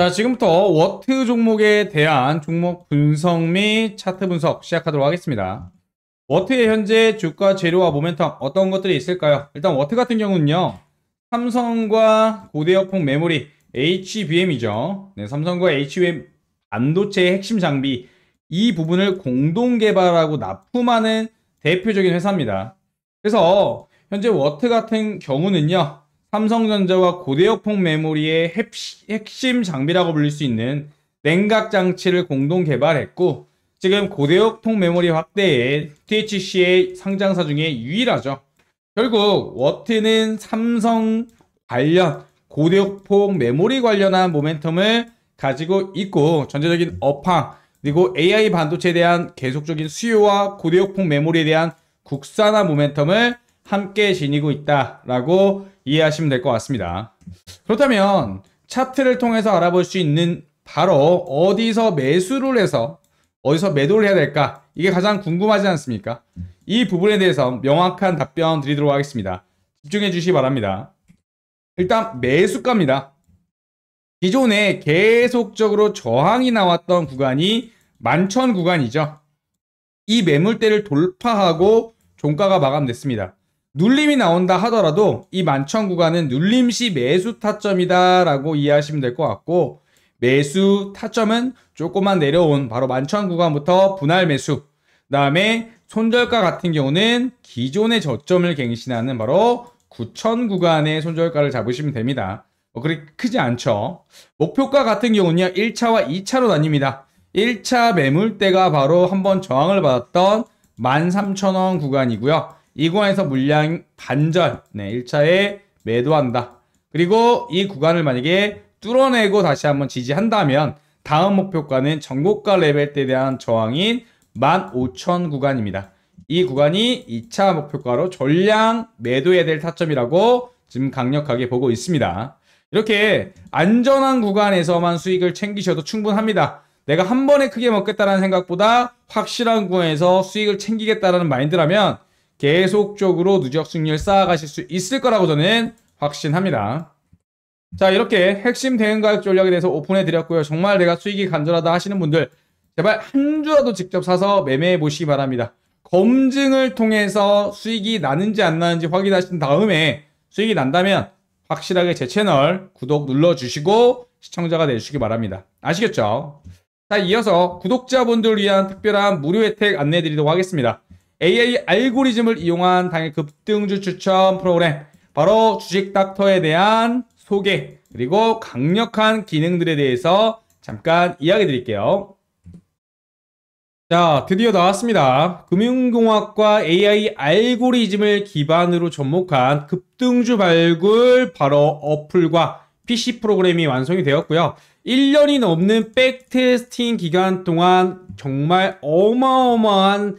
자, 지금부터 워트 종목에 대한 종목 분석 및 차트 분석 시작하도록 하겠습니다. 워트의 현재 주가 재료와 모멘텀 어떤 것들이 있을까요? 일단 워트 같은 경우는요. 삼성과 고대역폭 메모리 HBM이죠. 네, 삼성과 HBM 반도체 핵심 장비 이 부분을 공동 개발하고 납품하는 대표적인 회사입니다. 그래서 현재 워트 같은 경우는요. 삼성전자와 고대역폭 메모리의 핵심 장비라고 불릴 수 있는 냉각 장치를 공동 개발했고 지금 고대역폭 메모리 확대에 THC의 상장사 중에 유일하죠. 결국 워트는 삼성 관련 고대역폭 메모리 관련한 모멘텀을 가지고 있고 전체적인 업황 그리고 AI 반도체에 대한 계속적인 수요와 고대역폭 메모리에 대한 국산화 모멘텀을 함께 지니고 있다라고 이해하시면 될 것 같습니다. 그렇다면 차트를 통해서 알아볼 수 있는 바로 어디서 매수를 해서 어디서 매도를 해야 될까? 이게 가장 궁금하지 않습니까? 이 부분에 대해서 명확한 답변 드리도록 하겠습니다. 집중해 주시기 바랍니다. 일단 매수가입니다. 기존에 계속적으로 저항이 나왔던 구간이 만천 구간이죠. 이 매물대를 돌파하고 종가가 마감됐습니다. 눌림이 나온다 하더라도 이 만천 구간은 눌림 시 매수 타점이다 라고 이해하시면 될 것 같고 매수 타점은 조금만 내려온 바로 만천 구간부터 분할 매수 그 다음에 손절가 같은 경우는 기존의 저점을 갱신하는 바로 9천 구간의 손절가를 잡으시면 됩니다 뭐 그렇게 크지 않죠 목표가 같은 경우는요 1차와 2차로 나뉩니다 1차 매물대가 바로 한번 저항을 받았던 13,000원 구간이고요 이 구간에서 물량 반절 네, 1차에 매도한다. 그리고 이 구간을 만약에 뚫어내고 다시 한번 지지한다면 다음 목표가는 전고가 레벨대에 대한 저항인 15,000 구간입니다. 이 구간이 2차 목표가로 전량 매도해야 될 타점이라고 지금 강력하게 보고 있습니다. 이렇게 안전한 구간에서만 수익을 챙기셔도 충분합니다. 내가 한 번에 크게 먹겠다는 생각보다 확실한 구간에서 수익을 챙기겠다는 마인드라면 계속적으로 누적 승률 쌓아가실 수 있을 거라고 저는 확신합니다. 자 이렇게 핵심 대응 가격 전략에 대해서 오픈해 드렸고요. 정말 내가 수익이 간절하다 하시는 분들 제발 한 주라도 직접 사서 매매해 보시기 바랍니다. 검증을 통해서 수익이 나는지 안 나는지 확인하신 다음에 수익이 난다면 확실하게 제 채널 구독 눌러주시고 시청자가 되주시기 바랍니다. 아시겠죠? 자 이어서 구독자분들 위한 특별한 무료 혜택 안내해 드리도록 하겠습니다. AI 알고리즘을 이용한 당일 급등주 추천 프로그램 바로 주식 닥터에 대한 소개 그리고 강력한 기능들에 대해서 잠깐 이야기 드릴게요. 자, 드디어 나왔습니다. 금융공학과 AI 알고리즘을 기반으로 접목한 급등주 발굴 바로 어플과 PC 프로그램이 완성이 되었고요. 1년이 넘는 백테스팅 기간 동안 정말 어마어마한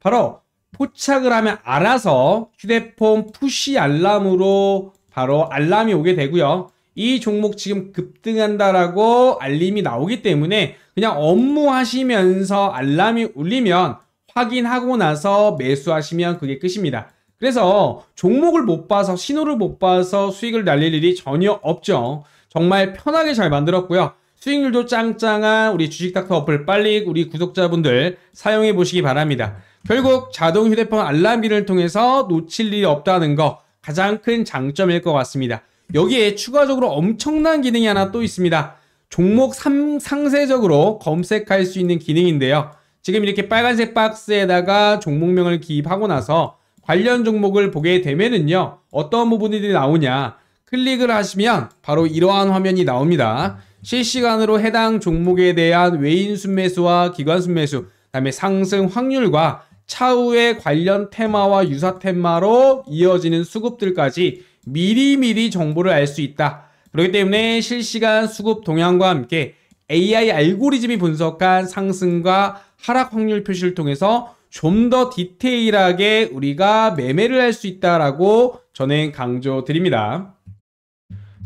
바로 포착을 하면 알아서 휴대폰 푸시 알람으로 바로 알람이 오게 되고요. 이 종목 지금 급등한다라고 알림이 나오기 때문에 그냥 업무하시면서 알람이 울리면 확인하고 나서 매수하시면 그게 끝입니다. 그래서 종목을 못 봐서 신호를 못 봐서 수익을 날릴 일이 전혀 없죠. 정말 편하게 잘 만들었고요. 수익률도 짱짱한 우리 주식닥터 어플 빨리 우리 구독자분들 사용해 보시기 바랍니다. 결국 자동 휴대폰 알람 기를 통해서 놓칠 일이 없다는 거 가장 큰 장점일 것 같습니다. 여기에 추가적으로 엄청난 기능이 하나 또 있습니다. 종목 3, 상세적으로 검색할 수 있는 기능인데요. 지금 이렇게 빨간색 박스에다가 종목명을 기입하고 나서 관련 종목을 보게 되면은요. 어떤 부분들이 나오냐. 클릭을 하시면 바로 이러한 화면이 나옵니다. 실시간으로 해당 종목에 대한 외인 순매수와 기관 순매수, 그다음에 상승 확률과 차후에 관련 테마와 유사 테마로 이어지는 수급들까지 미리미리 정보를 알 수 있다. 그렇기 때문에 실시간 수급 동향과 함께 AI 알고리즘이 분석한 상승과 하락 확률 표시를 통해서 좀 더 디테일하게 우리가 매매를 할 수 있다라고 저는 강조드립니다.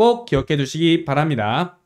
꼭 기억해 두시기 바랍니다.